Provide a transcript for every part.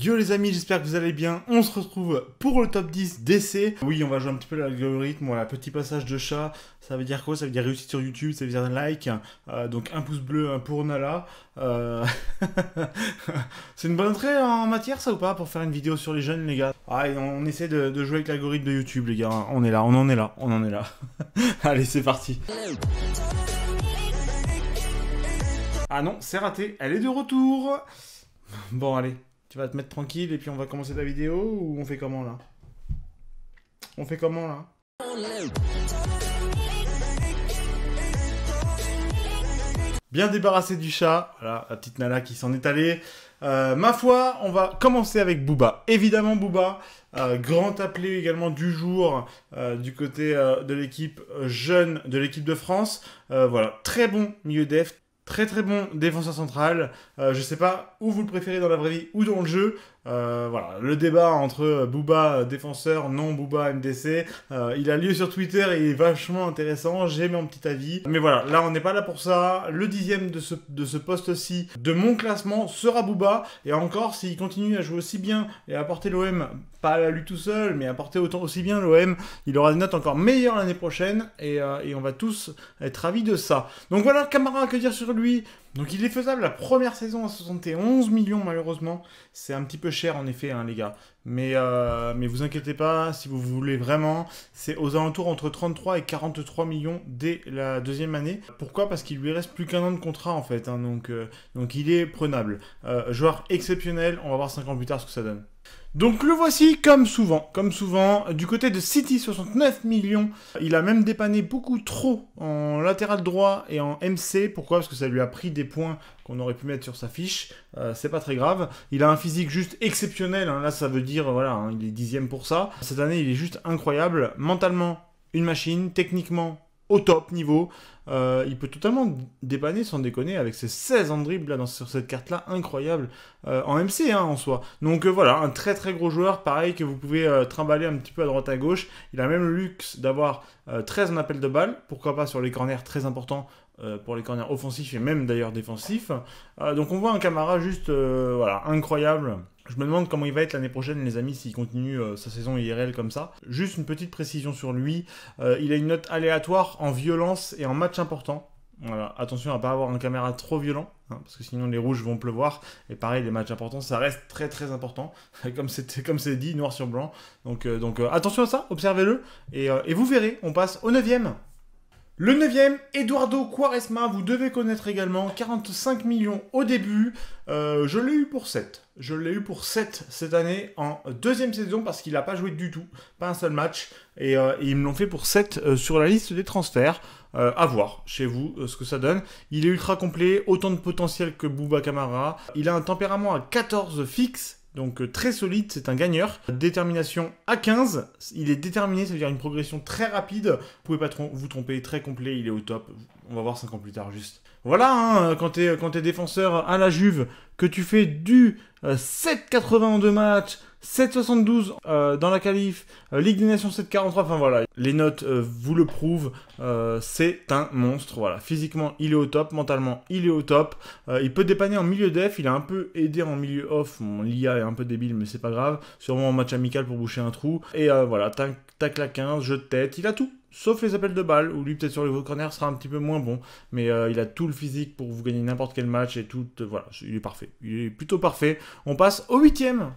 Yo les amis, j'espère que vous allez bien. On se retrouve pour le top 10 d'essai. Oui, on va jouer un petit peu l'algorithme. Voilà, petit passage de chat. Ça veut dire quoi Ça veut dire réussite sur YouTube, ça veut dire un like. Euh, donc un pouce bleu pour Nala. Euh, c'est une bonne entrée en matière ça ou pas pour faire une vidéo sur les jeunes les gars Ah, on, essaie de, de jouer avec l'algorithme de YouTube les gars. On est là, on en est là, on en est là. allez, c'est parti. Ah non, c'est raté, elle est de retour Bon, allez, tu vas te mettre tranquille et puis on va commencer la vidéo ou on fait comment là On fait comment là Bien débarrassé du chat, voilà, la petite Nala qui s'en est allée. Euh, ma foi, on va commencer avec Booba. Évidemment, Booba, euh, grand appelé également du jour euh, du côté de l'équipe jeune de l'équipe de France. voilà, très bon milieu def, Très très bon défenseur central. je euh, je sais pas où vous le préférez dans la vraie vie ou dans le jeu. Euh, voilà, le débat entre Booba euh, défenseur, non Booba MDC, euh, il a lieu sur Twitter et est vachement intéressant, j'ai mon petit avis. Mais voilà, là on n'est pas là pour ça, le dixième de ce, de poste-ci, de mon classement, sera Booba, et encore s'il continue à jouer aussi bien et à porter l'OM, pas à lui tout seul, mais à porter autant, aussi bien l'OM, il aura des notes encore meilleures l'année prochaine, et, et on va tous être ravis de ça. Donc voilà, Camara, que dire sur lui donc il est faisable la première saison à 71 millions malheureusement. C'est un petit peu cher en effet hein, les gars. Mais, euh, mais vous inquiétez pas, si vous voulez vraiment, c'est aux alentours entre 33 et 43 millions dès la deuxième année. Pourquoi Parce qu'il lui reste plus qu'un an de contrat en fait. Hein, donc, euh, donc il est prenable. Euh, joueur exceptionnel, on va voir 5 ans plus tard ce que ça donne. Donc le voici comme souvent, comme souvent, du côté de City, 69 millions. Il a même dépanné beaucoup trop en latéral droit et en MC. Pourquoi Parce que ça lui a pris des points qu'on aurait pu mettre sur sa fiche. Euh, c'est pas très grave. Il a un physique juste exceptionnel. Hein. Là, ça veut dire, voilà, hein, il est dixième pour ça. Cette année, il est juste incroyable. Mentalement, une machine. Techniquement, au top niveau. Euh, il peut totalement dépanner sans déconner avec ses 16 en dribble là, dans, sur cette carte là, incroyable euh, en MC hein, en soi. Donc euh, voilà, un très très gros joueur, pareil que vous pouvez trimballer un petit peu à droite à gauche. Il a même le luxe d'avoir 13 en appel de balle, pourquoi pas sur les corners très importants pour les corners offensifs et même d'ailleurs défensifs. donc on voit un camarade juste voilà, incroyable je me demande comment il va être l'année prochaine, les amis, s'il continue euh, sa saison IRL comme ça. Juste une petite précision sur lui. Euh, il a une note aléatoire en violence et en match important. Voilà, attention à ne pas avoir un caméra trop violent, hein, parce que sinon les rouges vont pleuvoir. Et pareil, les matchs importants, ça reste très très important, comme c'est comme c'est dit, noir sur blanc. Donc euh, donc attention à ça, observez-le et, et, vous verrez, on passe au neuvième. Le neuvième, Eduardo Quaresma, vous devez connaître également, 45 millions au début. Euh, je l'ai eu pour 7. Je l'ai eu pour 7 cette année en deuxième saison parce qu'il n'a pas joué du tout, pas un seul match. Et, euh, ils me l'ont fait pour 7 euh, sur la liste des transferts. à voir chez vous ce que ça donne. Il est ultra complet, autant de potentiel que Bouba Camara. Il a un tempérament à 14 fixe donc euh, très solide, c'est un gagneur. Détermination à 15, il est déterminé, cest veut dire une progression très rapide. Vous pouvez pas vous tromper, très complet, il est au top. On va voir 5 ans plus tard juste. Voilà, hein, quand quand es défenseur à la Juve, que tu fais du 7,80 de match, 7,72 dans la qualif, euh, Ligue des Nations 7,43, enfin voilà, les notes euh, vous le prouvent, euh, c'est un monstre, voilà, physiquement il est au top, mentalement il est au top, il peut dépanner en milieu def, il a un peu aidé en milieu off, bon, l'IA est un peu débile mais c'est pas grave, sûrement en match amical pour boucher un trou, et voilà, tac, tac la 15, jeu de tête, il a tout, sauf les appels de balles, où lui peut-être sur le corner sera un petit peu moins bon, mais euh, il a tout le physique pour vous gagner n'importe quel match et tout, euh, voilà, il est parfait, il est plutôt parfait. On passe au huitième.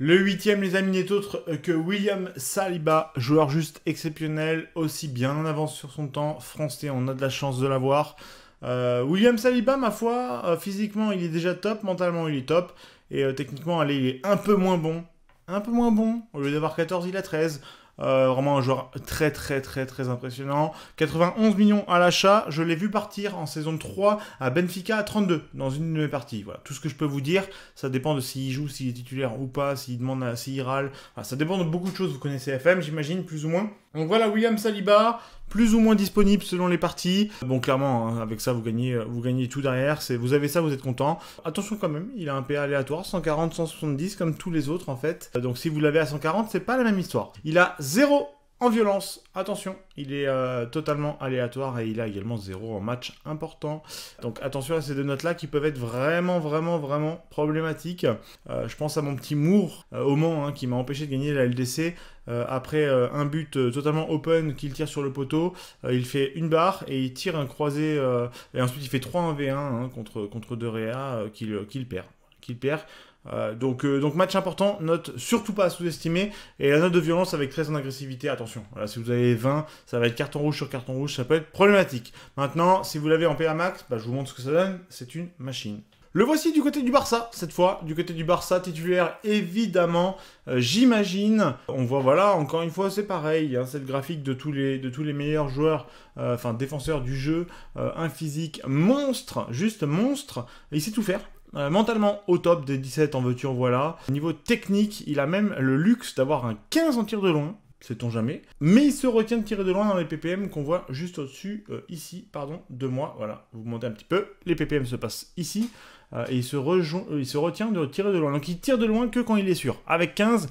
Le huitième, les amis, n'est autre euh, que William Saliba, joueur juste exceptionnel, aussi bien en avance sur son temps. Français, on a de la chance de l'avoir. William Saliba, ma foi, physiquement, il est déjà top, mentalement, il est top. Et techniquement, allez, il est un peu moins bon, un peu moins bon. Au lieu d'avoir 14, il a 13. Euh, vraiment un joueur très très très très impressionnant. 91 millions à l'achat. Je l'ai vu partir en saison 3 à Benfica à 32 dans une de mes parties. Voilà, tout ce que je peux vous dire. Ça dépend de s'il joue, s'il est titulaire ou pas, s'il demande, s'il râle. ça dépend de beaucoup de choses. Vous connaissez FM, j'imagine, plus ou moins. Donc voilà, William Saliba, plus ou moins disponible selon les parties. Bon, clairement, hein, avec ça, vous gagnez, vous gagnez tout derrière. C'est, vous avez ça, vous êtes content. Attention quand même, il a un PA aléatoire, 140, 170, comme tous les autres en fait. Donc si vous l'avez à 140, c'est pas la même histoire. Il a 0 en violence, attention, il est euh, totalement aléatoire et il a également 0 en match important. Donc attention à ces deux notes-là qui peuvent être vraiment, vraiment, vraiment problématiques. Euh, je pense à mon petit Moore au euh, Mans hein, qui m'a empêché de gagner la LDC. après un but totalement open qu'il tire sur le poteau, il fait une barre et il tire un croisé. et ensuite il fait 3-1v1 hein, contre, contre De Réa qu'il perd qu'il perd. Euh, donc, euh, donc match important, note surtout pas à sous-estimer. Et la note de violence avec 13 en agressivité, attention. si vous avez 20, ça va être carton rouge sur carton rouge, ça peut être problématique. Maintenant, si vous l'avez en PA max, bah, je vous montre ce que ça donne. C'est une machine. Le voici du côté du Barça, cette fois, du côté du Barça, titulaire évidemment, euh, j'imagine. On voit, voilà, encore une fois, c'est pareil, hein, c'est graphique de tous les, de tous les meilleurs joueurs, enfin défenseurs du jeu, un physique monstre, juste monstre. Il sait tout faire, euh, mentalement au top des 17 en voiture voilà. Niveau technique, il a même le luxe d'avoir un 15 en tir de loin, sait-on jamais. Mais il se retient de tirer de loin dans les ppm qu'on voit juste au-dessus, euh, ici, pardon, de moi. Voilà, vous montez un petit peu, les ppm se passent ici. Euh, et il se, il se retient de tirer de loin. Donc il tire de loin que quand il est sûr. Avec 15,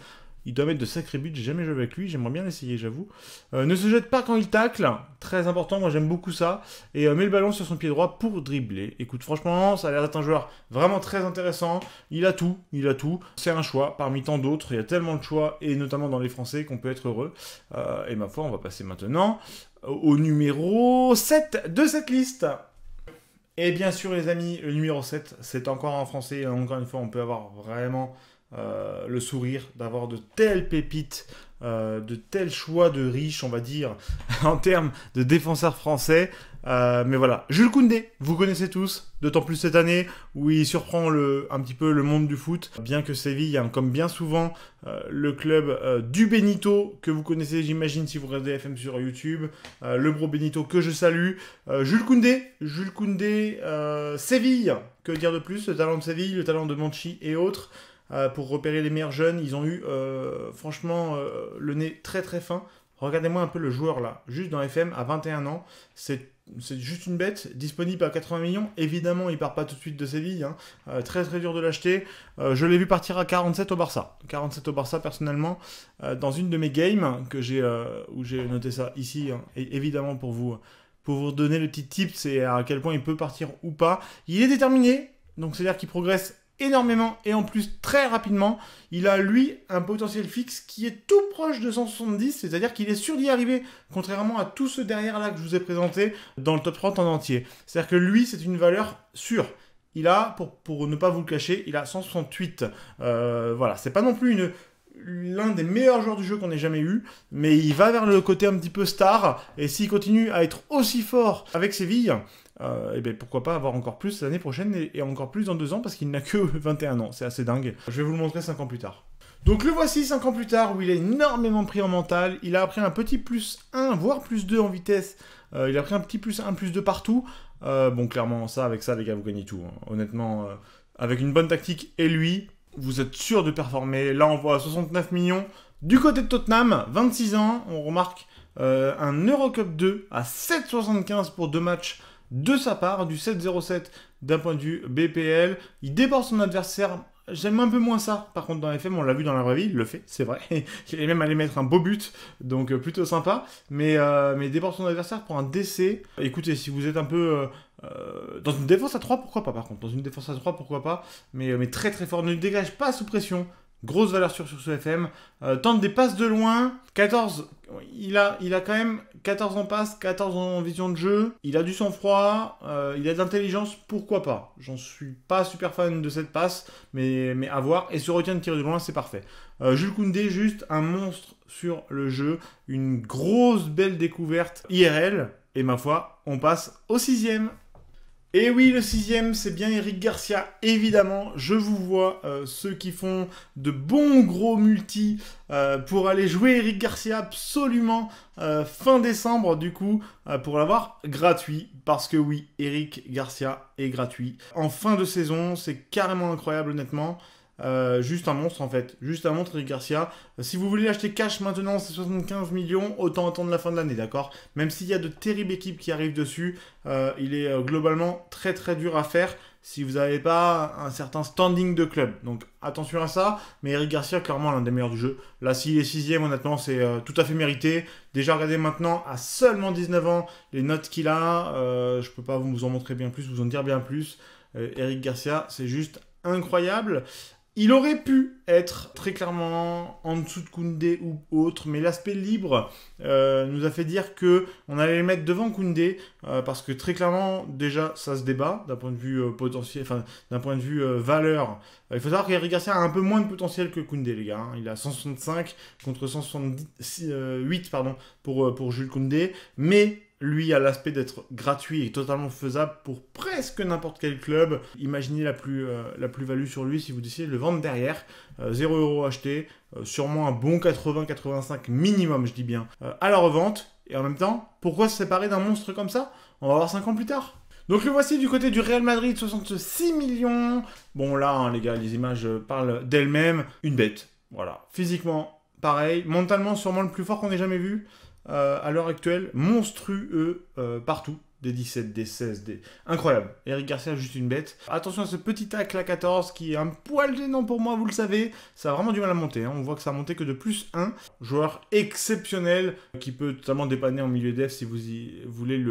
il doit mettre de sacré buts. J'ai jamais joué avec lui. J'aimerais bien l'essayer, j'avoue. Euh, ne se jette pas quand il tacle. Très important. Moi, j'aime beaucoup ça. Et euh, met le ballon sur son pied droit pour dribbler. Écoute, franchement, ça a l'air d'être un joueur vraiment très intéressant. Il a tout. Il a tout. C'est un choix parmi tant d'autres. Il y a tellement de choix, et notamment dans les Français, qu'on peut être heureux. Euh, et ma foi, on va passer maintenant au numéro 7 de cette liste. Et bien sûr, les amis, le numéro 7, c'est encore en français. Encore une fois, on peut avoir vraiment euh, le sourire d'avoir de telles pépites, euh, de tels choix de riches, on va dire, en termes de défenseurs français. Euh, mais voilà, Jules Koundé, vous connaissez tous, d'autant plus cette année où il surprend un petit peu le monde du foot, bien que Séville, hein, comme bien souvent, le club du Benito, que vous connaissez, j'imagine, si vous regardez FM sur YouTube, le bro Benito que je salue, Jules Koundé, Jules Koundé, Séville, que dire de plus, le talent de Séville, le talent de Manchi et autres. Euh, pour repérer les meilleurs jeunes. Ils ont eu euh, franchement euh, le nez très très fin. Regardez-moi un peu le joueur là, juste dans FM à 21 ans, c'est juste une bête, disponible à 80 millions. Évidemment, il part pas tout de suite de Séville. Hein. très très dur de l'acheter. je l'ai vu partir à 47 au Barça. 47 au Barça personnellement. dans une de mes games que j'ai, où j'ai noté ça ici, hein, et évidemment pour vous, pour vous donner le petit tip, c'est à quel point il peut partir ou pas. Il est déterminé, donc c'est-à-dire qu'il progresse énormément et en plus très rapidement. Il a lui un potentiel fixe qui est tout proche de 170, c'est-à-dire qu'il est sûr d'y arriver, contrairement à tout ce derrière là que je vous ai présenté dans le top 30 en entier. C'est-à-dire que lui, c'est une valeur sûre. Il a, pour, pour, ne pas vous le cacher, il a 168. Euh, voilà, c'est pas non plus une, l'un des meilleurs joueurs du jeu qu'on ait jamais eu, mais il va vers le côté un petit peu star, et s'il continue à être aussi fort avec ses villes euh, et bien pourquoi pas avoir encore plus l'année prochaine et, encore plus dans deux ans parce qu'il n'a que 21 ans, c'est assez dingue. Je vais vous le montrer cinq ans plus tard. Donc le voici 5 ans plus tard où il est énormément pris en mental, il a appris un petit plus 1 voire plus 2 en vitesse, euh, il a pris un petit plus 1 plus 2 partout. Euh, bon clairement ça avec ça les gars vous gagnez tout, hein. honnêtement avec une bonne tactique et lui vous êtes sûr de performer. Là on voit 69 millions du côté de Tottenham, 26 ans, on remarque un Eurocup 2 à 7,75 pour deux matchs de sa part, du 7-0-7 d'un point de vue BPL. Il déborde son adversaire. J'aime un peu moins ça. Par contre, dans FM, on l'a vu dans la vraie vie, il le fait, c'est vrai. il est même allé mettre un beau but, donc euh, plutôt sympa. Mais, euh, mais il son adversaire pour un décès. Écoutez, si vous êtes un peu. Euh, dans une défense à 3, pourquoi pas, par contre. Dans une défense à 3, pourquoi pas. Mais, mais très très fort. Ne dégage pas sous pression. Grosse valeur sur, sur ce FM. tente des passes de loin. 14, il a, il a quand même 14 en passe, 14 en vision de jeu. Il a du sang-froid, euh, il a de l'intelligence, pourquoi pas J'en suis pas super fan de cette passe, mais, mais à voir. Et ce retient de tirer du loin, c'est parfait. Euh, Jules Koundé, juste un monstre sur le jeu. Une grosse belle découverte IRL. Et ma foi, on passe au sixième. Et oui, le sixième, c'est bien Eric Garcia, évidemment. Je vous vois, euh, ceux qui font de bons gros multi euh, pour aller jouer Eric Garcia absolument euh, fin décembre, du coup, pour l'avoir gratuit. Parce que oui, Eric Garcia est gratuit. En fin de saison, c'est carrément incroyable, honnêtement. Euh, juste un monstre en fait, juste un monstre Eric Garcia. Euh, si vous voulez acheter cash maintenant, c'est 75 millions, autant attendre la fin de l'année, d'accord Même s'il y a de terribles équipes qui arrivent dessus, euh, il est globalement très très dur à faire si vous n'avez pas un certain standing de club. Donc attention à ça, mais Eric Garcia, clairement l'un des meilleurs du jeu. Là, s'il est sixième, honnêtement, c'est tout à fait mérité. Déjà, regardez maintenant, à seulement 19 ans, les notes qu'il a, je peux pas vous en montrer bien plus, vous en dire bien plus. Eric Garcia, c'est juste incroyable. Il aurait pu être très clairement en dessous de Koundé ou autre, mais l'aspect libre euh, nous a fait dire que on allait le mettre devant Koundé euh, parce que très clairement déjà ça se débat d'un point de vue euh, potentiel, enfin d'un point de vue valeur. il faut savoir qu'Eric Garcia a un peu moins de potentiel que Koundé les gars. Hein. Il a 165 contre 168 pardon pour pour Jules Koundé, mais lui a l'aspect d'être gratuit et totalement faisable pour presque n'importe quel club. Imaginez la plus euh, la plus-value sur lui si vous décidez de le vendre derrière. 0€ euh, acheté, euh, sûrement un bon 80-85 minimum, je dis bien, à la revente. Et en même temps, pourquoi se séparer d'un monstre comme ça On va voir 5 ans plus tard. Donc le voici du côté du Real Madrid, 66 millions. Bon là, hein, les gars, les images parlent d'elles-mêmes. Une bête. Voilà. Physiquement, pareil. Mentalement, sûrement le plus fort qu'on ait jamais vu. Euh, à l'heure actuelle, monstrueux euh, partout. Des 17, des 16, des... Incroyable. Eric Garcia, juste une bête. Attention à ce petit tacle à 14 qui est un poil gênant pour moi, vous le savez. Ça a vraiment du mal à monter. Hein. On voit que ça a monté que de plus 1. Joueur exceptionnel qui peut totalement dépanner en milieu def si vous y voulez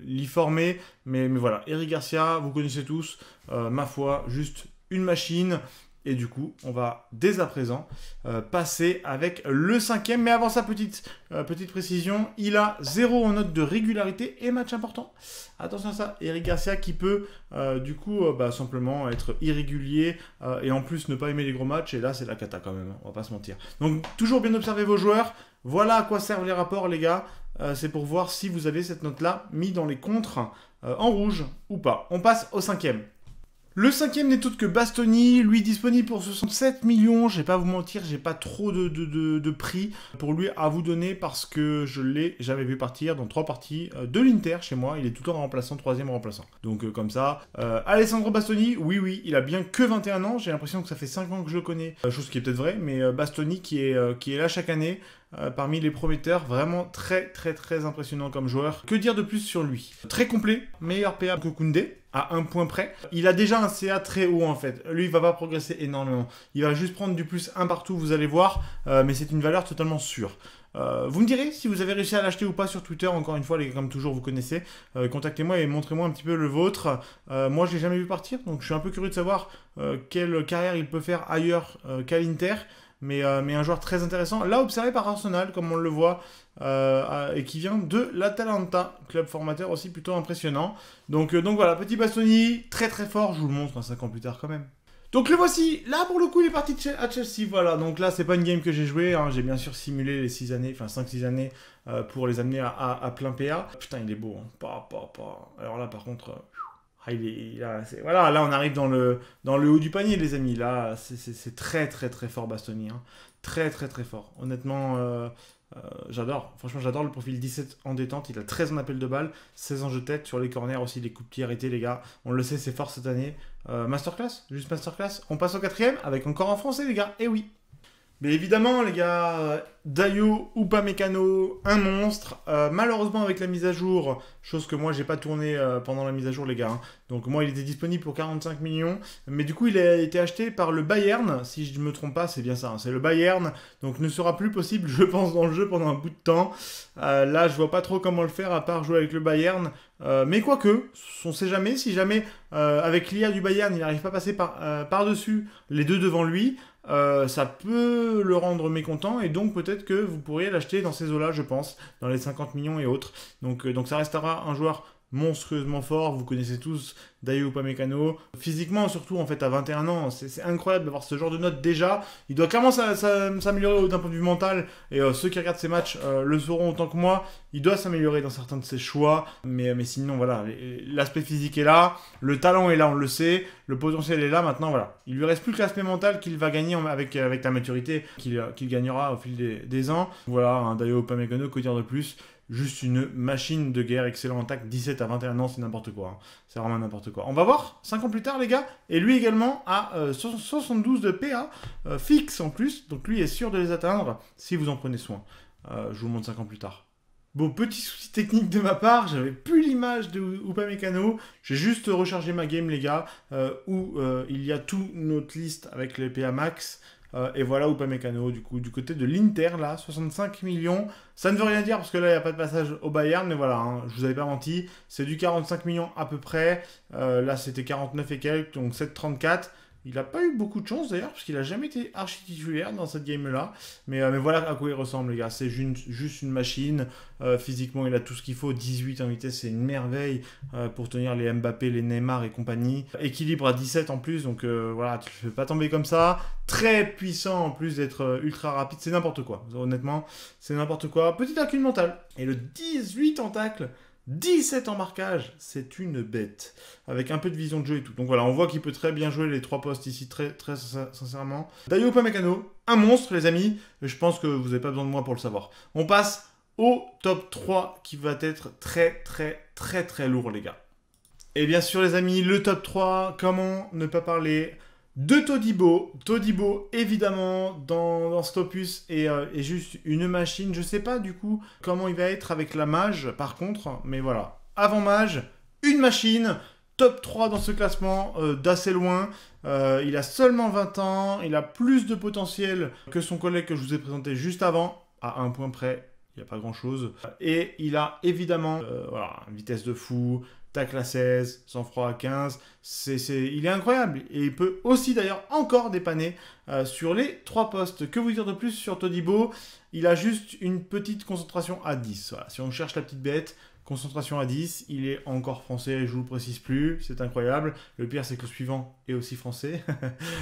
l'y former. Mais, mais, voilà, Eric Garcia, vous connaissez tous. Euh, ma foi, juste une machine. Et du coup, on va dès à présent euh, passer avec le cinquième. Mais avant ça, petite, euh, petite précision, il a zéro en note de régularité et match important. Attention à ça, Eric Garcia qui peut euh, du coup bah, simplement être irrégulier et en plus ne pas aimer les gros matchs. Et là, c'est la cata quand même, hein. on va pas se mentir. Donc toujours bien observer vos joueurs. Voilà à quoi servent les rapports les gars. c'est pour voir si vous avez cette note-là mise dans les contres en rouge ou pas. On passe au cinquième. Le cinquième n'est autre que Bastoni, lui disponible pour 67 millions. Je vais pas vous mentir, j'ai pas trop de, prix pour lui à vous donner parce que je l'ai jamais vu partir dans trois parties euh, de l'Inter chez moi. Il est tout en remplaçant, troisième remplaçant. Donc euh, comme ça, euh, Alessandro Bastoni, oui oui, il a bien que 21 ans. J'ai l'impression que ça fait 5 ans que je le connais, chose qui est peut-être vraie, mais Bastoni qui est là chaque année, euh, parmi les prometteurs. Vraiment très très très impressionnant comme joueur. Que dire de plus sur lui Très complet, meilleur PA que Koundé à un point près. Il a déjà un CA très haut en fait. Lui, il va pas progresser énormément. Il va juste prendre du plus un partout, vous allez voir. Euh, mais c'est une valeur totalement sûre. Euh, vous me direz si vous avez réussi à l'acheter ou pas sur Twitter. Encore une fois, les comme toujours, vous connaissez. Contactez-moi et montrez-moi un petit peu le vôtre. moi, je l'ai jamais vu partir, donc je suis un peu curieux de savoir quelle carrière il peut faire ailleurs qu'à l'Inter. Euh, mais, un joueur très intéressant. Là, observé par Arsenal, comme on le voit, euh, et qui vient de l'Atalanta, club formateur aussi plutôt impressionnant. Donc, euh, donc voilà, petit Bastoni, très très fort, je vous le montre dans 5 ans plus tard quand même. Donc le voici, là pour le coup il est parti à Chelsea, voilà, donc là c'est pas une game que j'ai joué, hein. j'ai bien sûr simulé les 6 années, enfin 5-6 années pour les amener à, plein PA. Putain il est beau, hein. pa, pa, pa. alors là par contre ah, il est, voilà, là on arrive dans le, dans le haut du panier, les amis. Là, c'est très très très fort Bastoni. Hein. Très très très fort. Honnêtement, euh, euh, j'adore. Franchement, j'adore le profil 17 en détente. Il a 13 en appel de balle, 16 en jeu tête. Sur les corners aussi, les coups de pied les gars. On le sait, c'est fort cette année. Euh, masterclass Juste masterclass On passe au quatrième avec encore en français, les gars. Et eh oui mais évidemment, les gars, euh, Dayo ou pas Mécano, un monstre. Euh, malheureusement, avec la mise à jour, chose que moi j'ai pas tourné euh, pendant la mise à jour, les gars, hein. Donc moi, il était disponible pour 45 millions, mais du coup, il a été acheté par le Bayern, si je ne me trompe pas, c'est bien ça, hein. c'est le Bayern, donc ne sera plus possible, je pense, dans le jeu pendant un bout de temps. Euh, là, je vois pas trop comment le faire, à part jouer avec le Bayern, euh, mais quoique, on sait jamais, si jamais euh, avec l'IA du Bayern, il n'arrive pas à passer par-dessus les deux devant lui, ça peut le rendre mécontent et donc peut-être que vous pourriez l'acheter dans ces eaux-là, je pense, dans les 50 millions et autres. Donc, donc ça restera un joueur monstrueusement fort, vous connaissez tous Dayo Upamecano, physiquement surtout en fait à 21 ans, c'est incroyable d'avoir ce genre de notes déjà, il doit clairement s'améliorer d'un point de vue mental, et euh, ceux qui regardent ses matchs euh, le sauront autant que moi, il doit s'améliorer dans certains de ses choix, mais, mais sinon voilà, l'aspect physique est là, le talent est là, on le sait, le potentiel est là, maintenant voilà, il lui reste plus que l'aspect mental qu'il va gagner avec, avec la maturité qu'il euh, gagnera au fil des, ans, voilà, un hein, Dayo Upamecano, que dire de plus juste une machine de guerre, excellent en tact, 17 à 21 ans, c'est n'importe quoi. Hein. C'est vraiment n'importe quoi. On va voir, 5 ans plus tard, les gars, et lui également a 72 euh, de PA, euh, fixe en plus, donc lui est sûr de les atteindre si vous en prenez soin. Euh, je vous montre 5 ans plus tard. Bon, petit souci technique de ma part, j'avais plus l'image de Mécano. J'ai juste rechargé ma game, les gars, où il y a toute notre liste avec les PA max. Euh, et voilà Upamecano, du coup, du côté de l'Inter, là, 65 millions. Ça ne veut rien dire parce que là, il n'y a pas de passage au Bayern, mais voilà, hein, je vous avais pas menti. C'est du 45 millions à peu près. Euh, là, c'était 49 et quelques, donc 7,34. Il n'a pas eu beaucoup de chance d'ailleurs, parce qu'il n'a jamais été archi titulaire dans cette game-là. Euh, mais, voilà à quoi il ressemble, les gars. C'est juste une machine. Euh, physiquement, il a tout ce qu'il faut. 18 en vitesse, c'est une merveille euh, pour tenir les Mbappé, les Neymar et compagnie. Équilibre à 17 en plus, donc voilà, tu ne fais pas tomber comme ça. Très puissant en plus d'être ultra rapide. C'est n'importe quoi, honnêtement. C'est n'importe quoi. petit lacune mental. Et le 18 en tacle. 17 en marquage, c'est une bête. Avec un peu de vision de jeu et tout. Donc voilà, on voit qu'il peut très bien jouer les trois postes ici, très, très sincèrement. pas Pamecano, un monstre les amis. Je pense que vous n'avez pas besoin de moi pour le savoir. On passe au top 3 qui va être très très très très lourd les gars. Et bien sûr les amis, le top 3, comment ne pas parler de Todibo. Todibo, évidemment, dans, dans topus, euh, est, juste une machine. Je ne sais pas du coup comment il va être avec la mage, par contre, mais voilà. Avant mage, une machine. Top 3 dans ce classement euh, d'assez loin. Euh, il a seulement 20 ans. Il a plus de potentiel que son collègue que je vous ai présenté juste avant. À un point près, il n'y a pas grand chose. Et il a évidemment une vitesse de fou, tacle à 16, sans froid à 15. C'est, il est incroyable. Et il peut aussi d'ailleurs encore dépanner euh, sur les trois postes. Que vous dire de plus sur Todibo Il a juste une petite concentration à 10. Si on cherche la petite bête, concentration à 10. Il est encore français, je vous le précise plus. C'est incroyable. Le pire, c'est que le suivant est aussi français.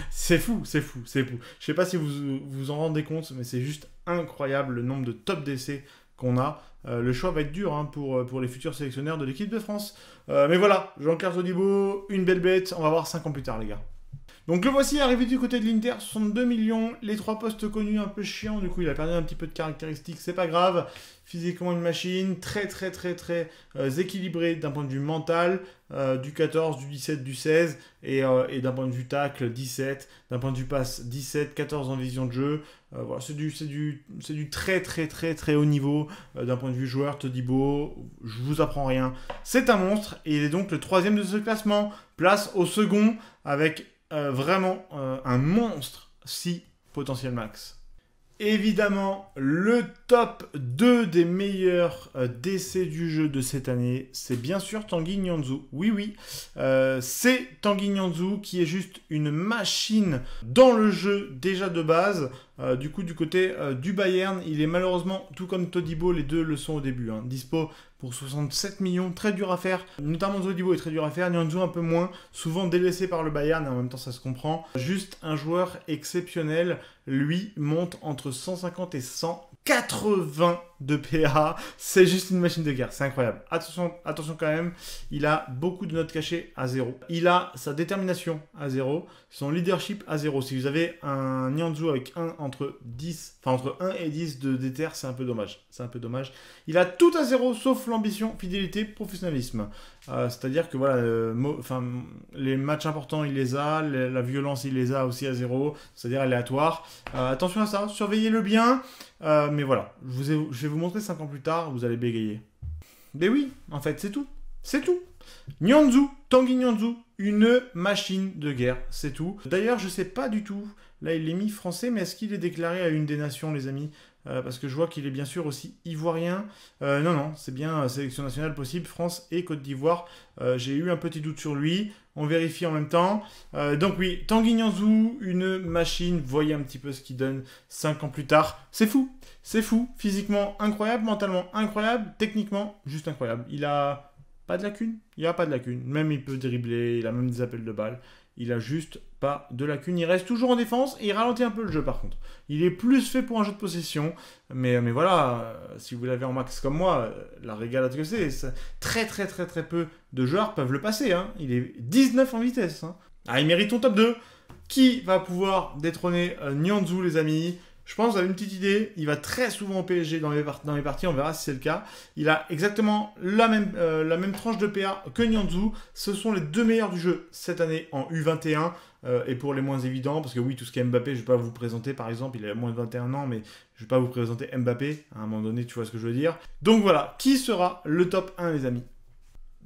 c'est fou, c'est fou, c'est fou. Je sais pas si vous vous en rendez compte, mais c'est juste incroyable le nombre de top décès qu'on a. Euh, le choix va être dur hein, euh, pour, les futurs sélectionneurs de l'équipe de France. Euh, mais voilà, Jean-Claire Zodibo, une belle bête. On va voir 5 ans plus tard, les gars. Donc le voici arrivé du côté de l'Inter, 62 millions, les trois postes connus un peu chiants, du coup il a perdu un petit peu de caractéristiques, c'est pas grave, physiquement une machine, très très très très euh, équilibrée d'un point de vue mental, euh, du 14, du 17, du 16, euh, et, d'un point de vue tacle, 17, d'un point de vue passe, 17, 14 en vision de jeu, voilà, c'est du, du, du très très très très haut niveau d'un point de vue joueur, Todibo, je vous apprends rien, c'est un monstre, et il est donc le troisième de ce classement, place au second avec euh, vraiment euh, un monstre si potentiel max. Évidemment, le top 2 des meilleurs euh, décès du jeu de cette année, c'est bien sûr Tanguy Nyanzu. Oui, oui, c'est Tanguy Nyanzu qui est juste une machine dans le jeu déjà de base. du coup, du côté du Bayern, il est malheureusement, tout comme Todibo, les deux le sont au début. Hein. dispo pour 67 millions, très dur à faire. Notamment Zodibo est très dur à faire, Nianzou un peu moins, souvent délaissé par le Bayern, et en même temps ça se comprend. Juste un joueur exceptionnel, lui monte entre 150 et 100 80 de PA. C'est juste une machine de guerre, c'est incroyable. Attention, attention quand même, il a beaucoup de notes cachées à zéro. Il a sa détermination à zéro, son leadership à zéro. Si vous avez un Nianzu avec 1 entre 10, enfin entre 1 et 10 de déter, c'est un peu dommage. C'est un peu dommage. Il a tout à zéro sauf l'ambition, fidélité, professionnalisme. Euh, c'est-à-dire que voilà, les matchs importants, il les a, la violence, il les a aussi à zéro, c'est-à-dire aléatoire. Euh, attention à ça, surveillez-le bien. Euh, mais voilà, je, vous vais vous montrer 5 ans plus tard, vous allez bégayer. Mais ben oui, en fait, c'est tout. C'est tout. Nyanzu, Tanguy Nyanzu, une machine de guerre, c'est tout. D'ailleurs, je sais pas du tout. Là, il est mis français, mais est-ce qu'il est déclaré à une des nations, les amis euh, parce que je vois qu'il est bien sûr aussi ivoirien. Euh, non, non, c'est bien euh, sélection nationale possible, France et Côte d'Ivoire. J'ai eu un petit doute sur lui. On vérifie en même temps. donc oui, Tanguy une machine. Voyez un petit peu ce qu'il donne 5 ans plus tard. C'est fou, c'est fou. Physiquement incroyable, mentalement incroyable, techniquement juste incroyable. Il a pas de lacune. Il n'y a pas de lacune. Même il peut dribbler, il a même des appels de balles. Il a juste pas de lacune, Il reste toujours en défense et il ralentit un peu le jeu par contre. Il est plus fait pour un jeu de possession. Mais, mais voilà, euh, si vous l'avez en max comme moi, euh, la régalade que c'est, très très très très peu de joueurs peuvent le passer. Hein. Il est 19 en vitesse. Hein. Ah, il mérite ton top 2. Qui va pouvoir détrôner euh, Nianzou les amis je pense, vous avez une petite idée, il va très souvent au PSG dans les, parties, on verra si c'est le cas. Il a exactement la même, euh, la même tranche de PA que Nianzou. Ce sont les deux meilleurs du jeu cette année en U21. Euh, et pour les moins évidents, parce que oui, tout ce qui est Mbappé, je ne vais pas vous présenter, par exemple, il a moins de 21 ans, mais je ne vais pas vous présenter Mbappé, à un moment donné, tu vois ce que je veux dire. Donc voilà, qui sera le top 1, les amis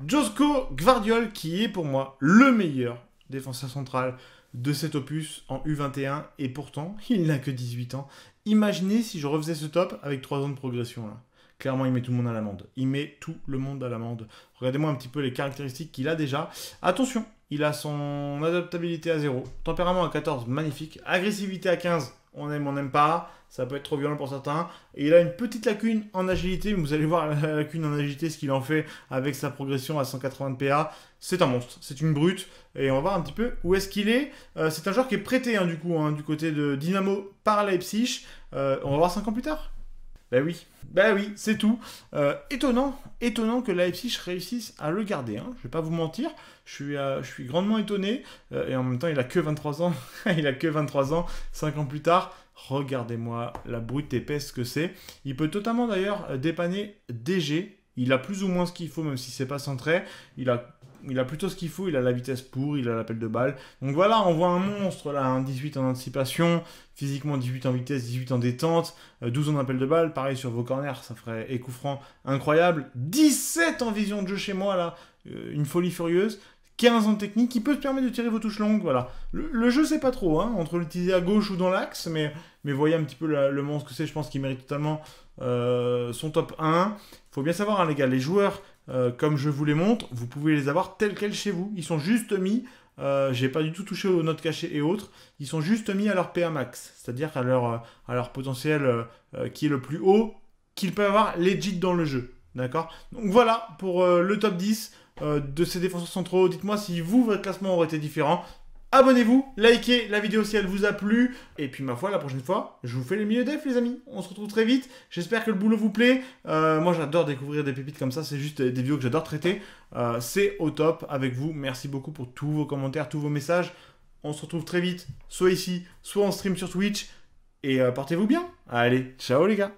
Josco Gvardiol, qui est pour moi le meilleur défenseur central de cet opus en U21 et pourtant il n'a que 18 ans. Imaginez si je refaisais ce top avec 3 ans de progression là. Clairement, il met tout le monde à l'amende. Il met tout le monde à l'amende. Regardez-moi un petit peu les caractéristiques qu'il a déjà. Attention, il a son adaptabilité à 0. Tempérament à 14, magnifique. Agressivité à 15, on aime, on n'aime pas. Ça peut être trop violent pour certains. Et il a une petite lacune en agilité. Vous allez voir la lacune en agilité, ce qu'il en fait avec sa progression à 180 PA. C'est un monstre, c'est une brute. Et on va voir un petit peu où est-ce qu'il est. Euh, c'est un joueur qui est prêté hein, du coup hein, du côté de Dynamo par Leipzig. Euh, on va voir 5 ans plus tard. Ben oui, bah oui, c'est tout. Euh, étonnant, étonnant que Leipzig réussisse à le garder. Je hein. Je vais pas vous mentir, je suis, euh, je suis grandement étonné. Euh, et en même temps, il a que 23 ans. il a que 23 ans. 5 ans plus tard, regardez-moi la brute épaisse que c'est. Il peut totalement d'ailleurs dépanner DG. Il a plus ou moins ce qu'il faut, même si c'est pas centré. Il a il a plutôt ce qu'il faut, il a la vitesse pour, il a l'appel de balle. Donc voilà, on voit un monstre là, un 18 en anticipation, physiquement 18 en vitesse, 18 en détente, 12 euh, en appel de balle, pareil sur vos corners, ça ferait écouffrant, incroyable, 17 en vision de jeu chez moi là, euh, une folie furieuse. 15 en technique, qui peut te permettre de tirer vos touches longues, voilà. Le, jeu, c'est pas trop, hein, entre l'utiliser à gauche ou dans l'axe, mais, mais voyez un petit peu le monstre que c'est, je pense qu'il mérite totalement euh, son top 1. Faut bien savoir, hein, les gars, les joueurs euh, comme je vous les montre, vous pouvez les avoir tels quels chez vous. Ils sont juste mis, euh, j'ai pas du tout touché aux notes cachées et autres, ils sont juste mis à leur PA max, c'est-à-dire à leur, euh, à leur potentiel qui est le plus haut qu'ils peuvent avoir legit dans le jeu. D'accord Donc voilà pour le top 10 de ces défenseurs centraux. Dites-moi si vous, votre classement aurait été différent. Abonnez-vous, likez la vidéo si elle vous a plu. Et puis ma foi, la prochaine fois, je vous fais le milieu def les amis. On se retrouve très vite. J'espère que le boulot vous plaît. Euh, moi j'adore découvrir des pépites comme ça. C'est juste euh, des vidéos que j'adore traiter. Euh, c'est au top avec vous. Merci beaucoup pour tous vos commentaires, tous vos messages. On se retrouve très vite, soit ici, soit en stream sur Twitch. Et portez-vous bien. Allez, ciao les gars.